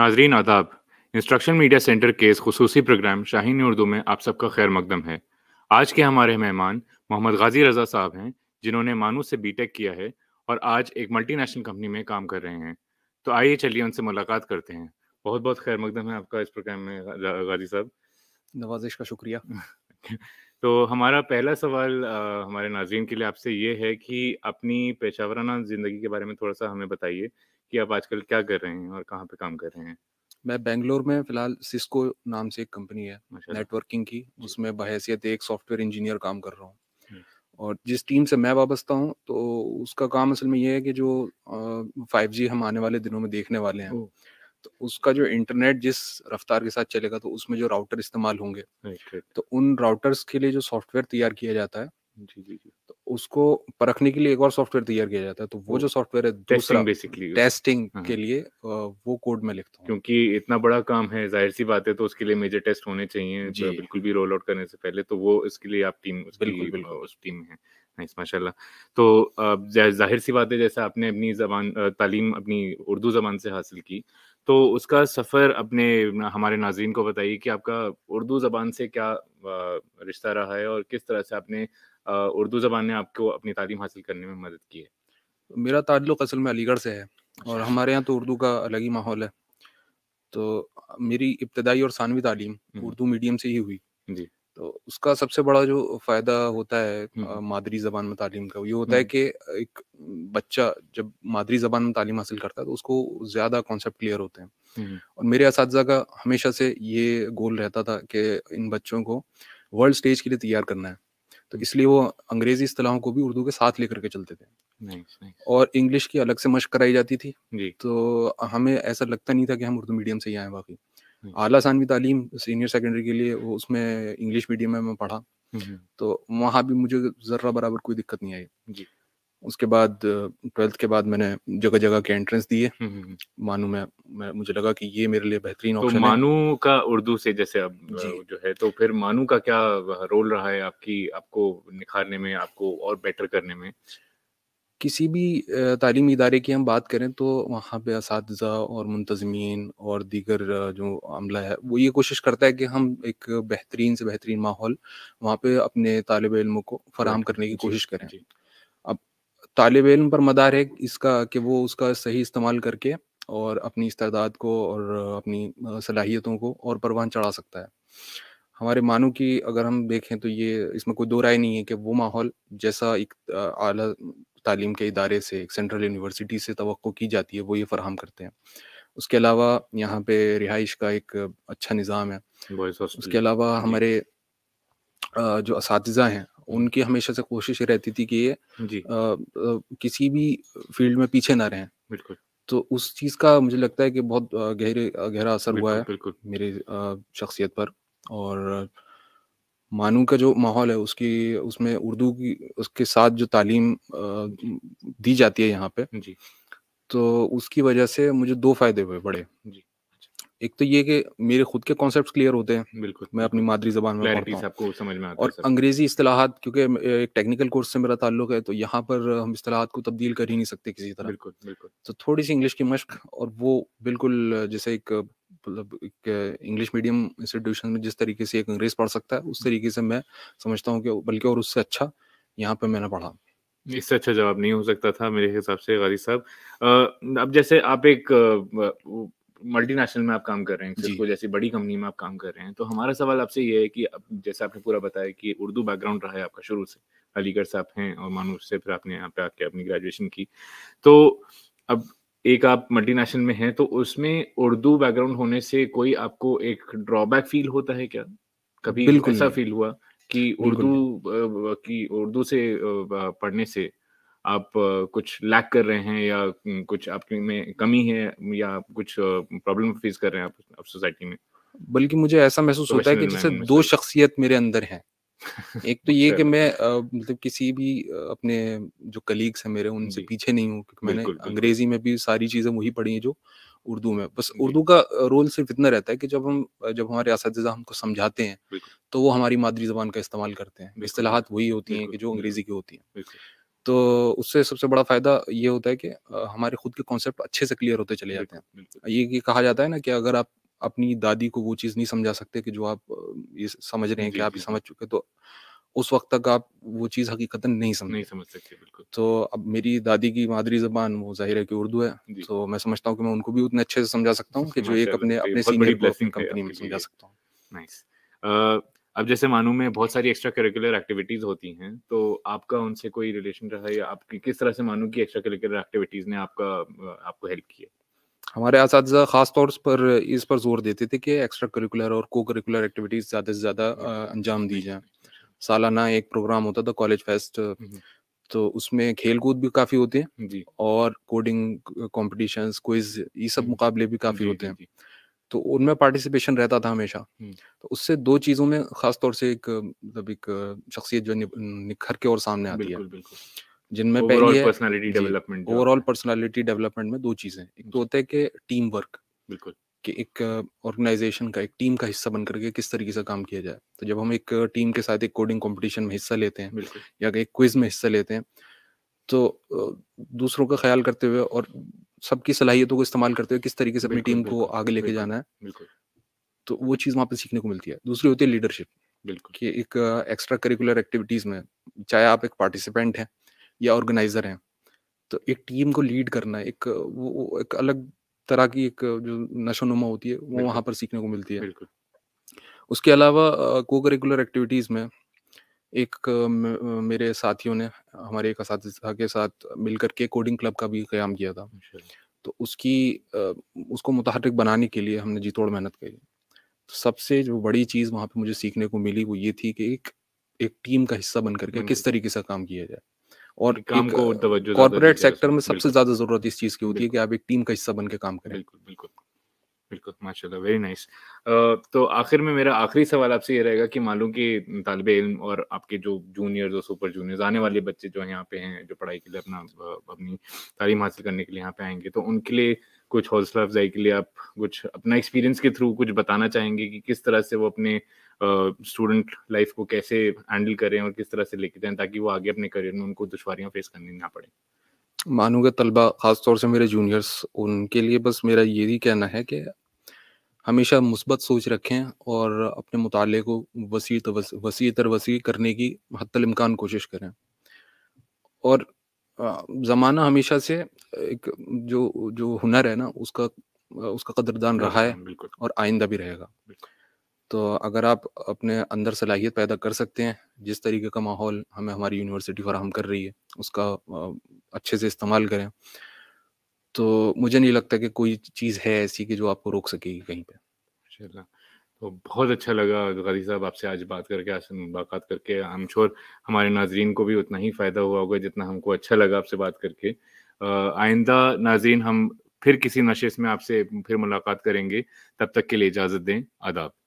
नाजरीन आदाब instruction media centre के इस खसूसी प्रोग्राम शाहीन उर्दू में आप सबका खैर मकदम है आज के हमारे मेहमान मोहम्मद गाजी रजा साहब हैं जिन्होंने मानू से बीटेक किया है और आज एक मल्टीनेशनल कंपनी में काम कर रहे हैं तो आइए चलिए उनसे मुलाकात करते हैं बहुत बहुत खैर मकदम है आपका इस प्रोग्राम में गाजी साहब नवाजिश का शुक्रिया तो हमारा पहला सवाल आ, हमारे नाजरन के लिए आपसे ये है कि अपनी पेशावराना ज़िंदगी के बारे में थोड़ा सा हमें बताइए कि आप आजकल क्या कर रहे हैं और कहाँ पे काम कर रहे हैं मैं बेंगलोर में फिलहाल सिस्को नाम से एक कंपनी है नेटवर्किंग अच्छा। की उसमें बहसीत एक सॉफ्टवेयर इंजीनियर काम कर रहा हूँ हम्म। और जिस टीम से मैं वाबस्ता हूँ तो उसका काम असल में ये है कि जो फाइव जी हम आने वाले दिनों में देखने वाले हैं तो उसका जो इंटरनेट जिस रफ्तार के साथ चलेगा तो उसमें जो राउटर इस्तेमाल होंगे तो उन राउटर्स के लिए जो सॉफ्टवेयर तैयार किया जाता है जी जी जी उसको परखने के लिए एक और सॉफ्टवेयर तैयार किया जाता है तो वो जो सॉफ्टवेयर है टेस्टिंग बेसिकली टेस्टिंग हाँ। के लिए वो कोड में लिखता हूँ क्योंकि इतना बड़ा काम है जाहिर सी बात है तो उसके लिए मेजर टेस्ट होने चाहिए तो बिल्कुल भी रोल आउट करने से पहले तो वो इसके लिए आप टीम बिल्कुल बिल्कुल उस टीम में है नाइस माशाल्लाह तो जाहिर सी बात है जैसे आपने अपनी जबान तालीम अपनी उर्दू ज़बान से हासिल की तो उसका सफ़र अपने हमारे नाजीन को बताइए कि आपका उर्दू ज़बान से क्या रिश्ता रहा है और किस तरह से आपने उर्दू ज़बान ने आपको अपनी तालीम हासिल करने में मदद की है मेरा ताल्लुक असल में अलीगढ़ से है और अच्छा। हमारे यहाँ तो उर्दू का अलग ही माहौल है तो मेरी इब्तदाई और सानवी तालीम उर्दू मीडियम से ही हुई जी तो उसका सबसे बड़ा जो फ़ायदा होता है मादरी ज़बान में तालीम का ये होता है कि एक बच्चा जब मादरी ज़बान में तालीम हासिल करता है तो उसको ज़्यादा कॉन्सेप्ट क्लियर होते हैं और मेरे इस का हमेशा से ये गोल रहता था कि इन बच्चों को वर्ल्ड स्टेज के लिए तैयार करना है तो इसलिए वो अंग्रेजी असलाहों को भी उर्दू के साथ लेकर के चलते थे नहीं, और इंग्लिश की अलग से मश्क कराई जाती थी जी. तो हमें ऐसा लगता नहीं था कि हम उर्दू मीडियम से ही आए बाकी आला सानवी तालीम सीनियर सेकेंडरी के लिए वो उसमें इंग्लिश मीडियम में मैं पढ़ा हम्म, हम्म। तो वहाँ भी मुझे ज़र्रा बराबर कोई दिक्कत नहीं आई जी उसके बाद ट्वेल्थ के बाद मैंने जगह जगह के एंट्रेंस दिए हम्म, हम्म, हम्म। मानू मैं, मैं मुझे लगा कि ये मेरे लिए बेहतरीन ऑप्शन तो मानू का उर्दू से जैसे अब जो है तो फिर मानू का क्या रोल रहा है आपकी आपको निखारने में आपको और बेटर करने में किसी भी तालीम इदारे की हम बात करें तो वहाँ पे इस और मुंतजमीन और दीगर जो अमला है वो ये कोशिश करता है कि हम एक बेहतरीन से बेहतरीन माहौल वहाँ पे अपने तालब इल्म को फराहम करने की कोशिश करें तालब इम पर मदार है इसका कि वो उसका सही इस्तेमाल करके और अपनी इस्तादाद को और अपनी सलाहियतों को और परवान चढ़ा सकता है हमारे मानों की अगर हम देखें तो ये इसमें कोई दो राय नहीं है कि वो माहौल जैसा एक अली तालीम के इदारे से एक सेंट्रल यूनिवर्सिटी से तो की जाती है वो ये फराहम करते हैं उसके अलावा यहाँ पे रिहाइश का एक अच्छा निज़ाम है उसके अलावा हमारे जो इस हैं उनकी हमेशा से कोशिश रहती थी कि ये किसी भी फील्ड में पीछे ना रहें बिल्कुल तो उस चीज का मुझे लगता है कि बहुत गहरे गहरा असर हुआ है बिल्कुल मेरे शख्सियत पर और मानू का जो माहौल है उसकी उसमें उर्दू की उसके साथ जो तालीम दी जाती है यहाँ पे जी तो उसकी वजह से मुझे दो फायदे हुए बड़े जी एक तो ये कि मेरे खुद के कॉन्सेप्ट क्लियर होते हैं बिल्कुल मैं अपनी मादरी जबान में पढ़ता आपको समझ में आता और अंग्रेजी असलाहत क्योंकि एक टेक्निकल कोर्स से मेरा ताल्लुक है तो यहाँ पर हम असलाहत को तब्दील कर ही नहीं सकते किसी तरह बिल्कुल बिल्कुल तो थोड़ी सी इंग्लिश की मश्क और वो बिल्कुल जैसे एक मतलब एक इंग्लिश मीडियम इंस्टीट्यूशन में जिस तरीके से एक अंग्रेज पढ़ सकता है उस हम्म। तरीके से मैं समझता हूँ कि बल्कि और उससे अच्छा यहाँ पर मैंने पढ़ा इससे अच्छा जवाब नहीं हो सकता था मेरे हिसाब से गारी साहब अब जैसे आप एक मल्टीनेशनल में आप काम कर रहे हैं सिस्को जैसी बड़ी कंपनी में आप काम कर रहे हैं तो हमारा सवाल आपसे ये है कि जैसे आपने पूरा बताया कि उर्दू बैकग्राउंड रहा है आपका शुरू से अलीगढ़ से आप हैं और मानो से फिर आपने यहाँ पे आके अपनी ग्रेजुएशन की तो अब एक आप मल्टीनेशनल में हैं तो उसमें उर्दू बैकग्राउंड होने से कोई आपको एक ड्रॉबैक फील होता है क्या कभी ऐसा फील हुआ कि उर्दू की उर्दू से पढ़ने से आप कुछ लैक कर रहे हैं या कुछ आपके में कमी है या कुछ प्रॉब्लम फेस कर रहे हैं आप सोसाइटी में बल्कि मुझे ऐसा महसूस तो होता है कि जैसे दो शख्सियत मेरे अंदर हैं एक तो ये अच्छा। कि मैं मतलब किसी भी अपने जो कलीग्स हैं मेरे उनसे पीछे नहीं हूँ क्योंकि मैंने अंग्रेजी में भी सारी चीजें वही पढ़ी हैं जो उर्दू में बस उर्दू का रोल सिर्फ इतना रहता है कि जब हम जब हमारे इस हमको समझाते हैं तो वो हमारी मादरी जबान का इस्तेमाल करते हैं असलाहत वही होती हैं कि जो अंग्रेजी की होती हैं तो उससे सबसे बड़ा फायदा ये होता है कि हमारे खुद के कॉन्सेप्ट अच्छे से क्लियर होते चले जाते हैं ये, ये कहा जाता है ना कि अगर आप अपनी दादी को वो चीज़ नहीं समझा सकते कि जो आप ये समझ रहे हैं कि आप ये समझ चुके तो उस वक्त तक आप वो चीज़ हकीकतन नहीं समझ नहीं समझ सकते बिल्कुल तो अब मेरी दादी की मादरी जबान वो जाहिर है कि उर्दू है तो मैं समझता हूँ कि मैं उनको भी उतने अच्छे से समझा सकता हूँ कि जो एक अपने तो अपने सीनियर कंपनी में समझा सकता हूँ अब जैसे मानू में बहुत सारी एक्स्ट्रा करिकुलर एक्टिविटीज होती हैं तो आपका उनसे कोई रिलेशन रहा या आपकी किस तरह से मानू की एक्स्ट्रा करिकुलर एक्टिविटीज ने आपका आपको हेल्प किया हमारे इस ख़ास तौर पर इस पर जोर देते थे कि एक्स्ट्रा करिकुलर और को करिकुलर एक्टिविटीज़ ज़्यादा से ज़्यादा अंजाम दी जाए सालाना एक प्रोग्राम होता था कॉलेज फेस्ट हम्म, हम्म। तो उसमें खेल कूद भी काफ़ी होते हैं और कोडिंग कॉम्पिटिशन क्विज ये सब हम्म। मुकाबले भी काफ़ी होते हैं तो उनमें पार्टिसिपेशन रहता था हमेशा तो उससे दो चीज़ों में ख़ास तौर से एक मतलब एक शख्सियत जो निखर के और सामने आती बिल्कुल, तो है जिनमें पहली है personality development overall personality development में दो चीज़ें एक तो होता है कि टीम वर्क बिल्कुल कि एक ऑर्गेनाइजेशन का एक टीम का हिस्सा बनकर के किस तरीके से काम किया जाए तो जब हम एक टीम के साथ एक कोडिंग कंपटीशन में हिस्सा लेते हैं या एक क्विज में हिस्सा लेते हैं तो दूसरों का ख्याल करते हुए और सबकी सलाहियतों को इस्तेमाल करते हुए किस तरीके से अपनी टीम को आगे लेके जाना है बिल्कुल तो वो चीज़ वहां पे सीखने को मिलती है दूसरी होती है लीडरशिप बिल्कुल कि एक एक्स्ट्रा करिकुलर एक्टिविटीज़ में चाहे आप एक पार्टिसिपेंट हैं या ऑर्गेनाइजर हैं तो एक टीम को लीड करना एक वो एक अलग तरह की एक जो नशो नुमा होती है वो वहाँ पर सीखने को मिलती है बिल्कुल उसके अलावा को करिकुलर एक्टिविटीज़ में एक मेरे साथियों ने हमारे एक के साथ मिलकर के कोडिंग क्लब का भी क्याम किया था अच्छा। तो उसकी उसको मुतहरक बनाने के लिए हमने जी तोड़ मेहनत करी तो सबसे जो बड़ी चीज़ वहाँ पे मुझे सीखने को मिली वो ये थी कि एक एक टीम का हिस्सा बन करके किस तरीके से काम किया जाए और काम को कॉर्पोरेट सेक्टर में सबसे ज्यादा जरूरत इस चीज की होती है कि आप एक टीम का हिस्सा बन के काम करें बिल्कुल बिल्कुल बिल्कुल माशाल्लाह वेरी नाइस तो आखिर में मेरा आखिरी सवाल आपसे ये रहेगा कि मालूम कि तालब इल्म और आपके जो जूनियर और सुपर जूनियर आने वाले बच्चे जो यहाँ पे हैं जो पढ़ाई के लिए अपना अपनी तालीम हासिल करने के लिए यहाँ पे आएंगे तो उनके लिए कुछ हौसला अफजाई के लिए आप कुछ अपना एक्सपीरियंस के थ्रू कुछ बताना चाहेंगे कि किस तरह से वो अपने स्टूडेंट लाइफ को कैसे हैंडल करें और किस तरह से लेके जाएं ताकि वो आगे अपने करियर में उनको दुशारियाँ फेस करनी ना पड़े मानूंगा तलबा ख़ास तौर से मेरे जूनियर्स उनके लिए बस मेरा यही कहना है कि हमेशा मुस्बत सोच रखें और अपने मुताले को वसी तो वसी तर वसी करने की हतलमकान कोशिश करें और ज़माना हमेशा से एक जो जो हुनर है ना उसका उसका कदरदान रहा है और आइंदा भी रहेगा तो अगर आप अपने अंदर सलाहियत पैदा कर सकते हैं जिस तरीके का माहौल हमें हमारी यूनिवर्सिटी फराहम कर रही है उसका अच्छे से इस्तेमाल करें तो मुझे नहीं लगता कि कोई चीज़ है ऐसी कि जो आपको रोक सकेगी कहीं पे तो बहुत अच्छा लगा गाजी साहब आपसे आज बात करके से मुलाकात करके आई एम श्योर हमारे नाजरीन को भी उतना ही फ़ायदा हुआ होगा जितना हमको अच्छा लगा आपसे बात करके आइंदा नाजरीन हम फिर किसी नशे में आपसे फिर मुलाकात करेंगे तब तक के लिए इजाज़त दें आदाब